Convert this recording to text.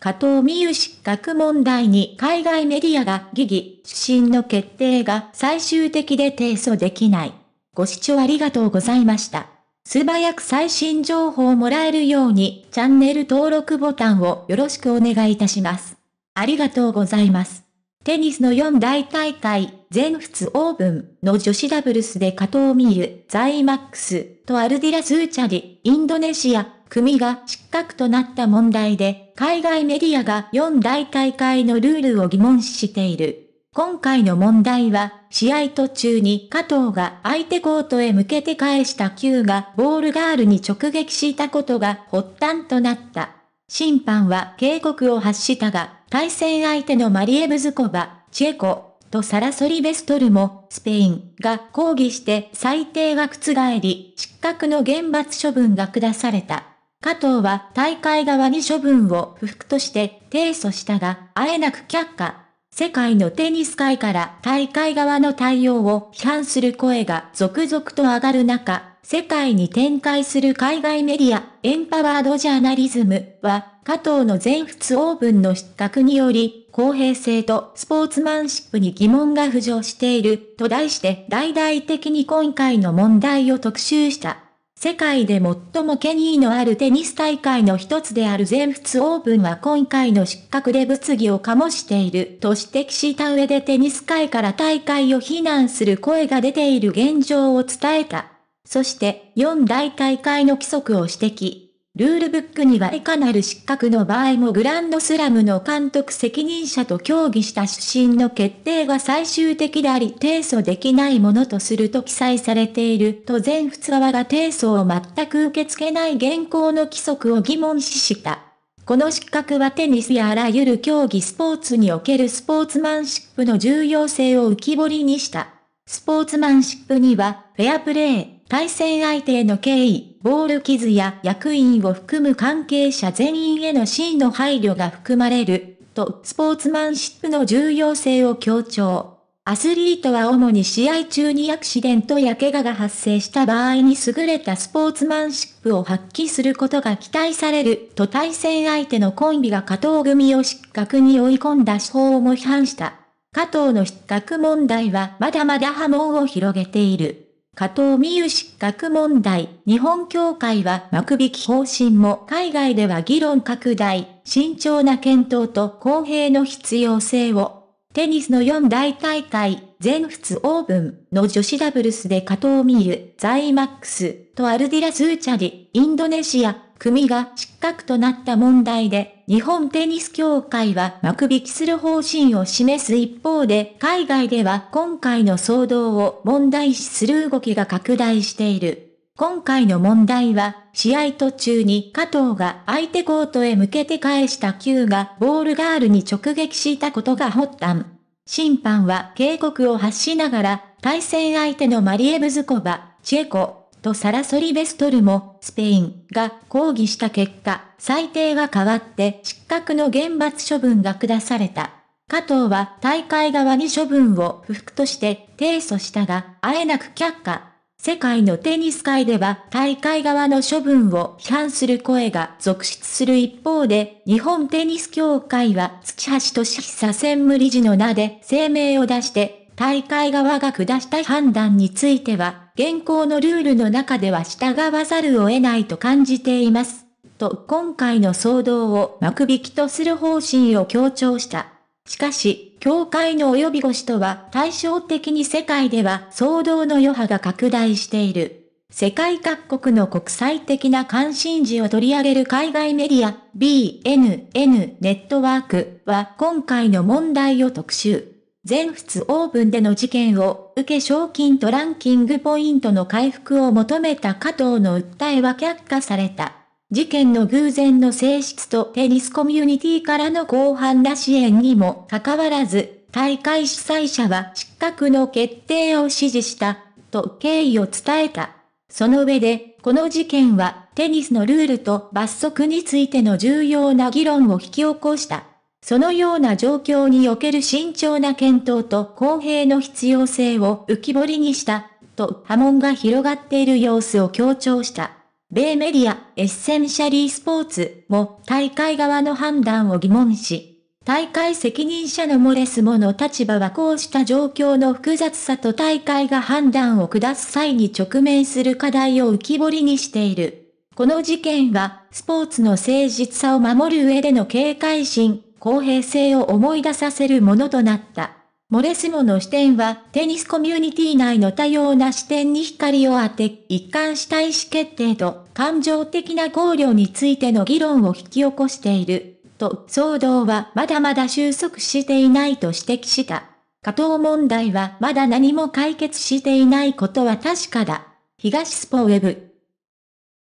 加藤美優失格問題に海外メディアが疑義、指針の決定が最終的で提訴できない。ご視聴ありがとうございました。素早く最新情報をもらえるようにチャンネル登録ボタンをよろしくお願いいたします。ありがとうございます。テニスの四大大会、全仏オープンの女子ダブルスで加藤美優、ザイマックスとアルディラ・スーチャリ、インドネシア、組が失格となった問題で、海外メディアが4大大会のルールを疑問視している。今回の問題は、試合途中に加藤が相手コートへ向けて返した球がボールガールに直撃したことが発端となった。審判は警告を発したが、対戦相手のマリエブズコバ、チェコ、とサラソリベストルも、スペインが抗議して裁定は覆り、失格の厳罰処分が下された。加藤は大会側に処分を不服として提訴したが、あえなく却下。世界のテニス界から大会側の対応を批判する声が続々と上がる中、世界に展開する海外メディア、エンパワードジャーナリズムは、加藤の全仏オープンの失格により、公平性とスポーツマンシップに疑問が浮上していると題して大々的に今回の問題を特集した。世界で最も権威のあるテニス大会の一つである全仏オープンは今回の失格で物議を醸していると指摘した上でテニス界から大会を非難する声が出ている現状を伝えた。そして、4大大会の規則を指摘。ルールブックにはいかなる失格の場合もグランドスラムの監督責任者と協議した出身の決定が最終的であり提訴できないものとすると記載されていると全仏側が提訴を全く受け付けない現行の規則を疑問視した。この失格はテニスやあらゆる競技スポーツにおけるスポーツマンシップの重要性を浮き彫りにした。スポーツマンシップには、フェアプレー、対戦相手への敬意、ボール傷や役員を含む関係者全員への真の配慮が含まれる、とスポーツマンシップの重要性を強調。アスリートは主に試合中にアクシデントや怪我が発生した場合に優れたスポーツマンシップを発揮することが期待されると対戦相手のコンビが加藤組を失格に追い込んだ手法も批判した。加藤の失格問題はまだまだ波紋を広げている。加藤美優失格問題、日本協会は幕引き方針も海外では議論拡大、慎重な検討と公平の必要性を。テニスの4大大会、全仏オープンの女子ダブルスで加藤美優、ザイマックスとアルディラ・スーチャリ、インドネシア、組が失格となった問題で、日本テニス協会は幕引きする方針を示す一方で、海外では今回の騒動を問題視する動きが拡大している。今回の問題は、試合途中に加藤が相手コートへ向けて返した球がボールガールに直撃したことが発端。審判は警告を発しながら、対戦相手のマリエブズコバ、チェコ、とサラソリベストルも、スペインが抗議した結果、裁定が変わって失格の厳罰処分が下された。加藤は大会側に処分を不服として提訴したが、あえなく却下。世界のテニス界では大会側の処分を批判する声が続出する一方で、日本テニス協会は土橋俊久専務理事の名で声明を出して、大会側が下した判断については、現行のルールの中では従わざるを得ないと感じています。と今回の騒動を幕引きとする方針を強調した。しかし、教会の及び腰とは対照的に世界では騒動の余波が拡大している。世界各国の国際的な関心事を取り上げる海外メディア BNN ネットワークは今回の問題を特集。全仏オープンでの事件を受け賞金とランキングポイントの回復を求めた加藤の訴えは却下された。事件の偶然の性質とテニスコミュニティからの広範な支援にもかかわらず、大会主催者は失格の決定を指示した、と敬意を伝えた。その上で、この事件はテニスのルールと罰則についての重要な議論を引き起こした。そのような状況における慎重な検討と公平の必要性を浮き彫りにした、と波紋が広がっている様子を強調した。米メディア、エッセンシャリースポーツも大会側の判断を疑問し、大会責任者のモレスモの立場はこうした状況の複雑さと大会が判断を下す際に直面する課題を浮き彫りにしている。この事件は、スポーツの誠実さを守る上での警戒心、公平性を思い出させるものとなった。モレスモの視点はテニスコミュニティ内の多様な視点に光を当て、一貫した意思決定と感情的な考慮についての議論を引き起こしている。と、騒動はまだまだ収束していないと指摘した。加藤問題はまだ何も解決していないことは確かだ。東スポウェブ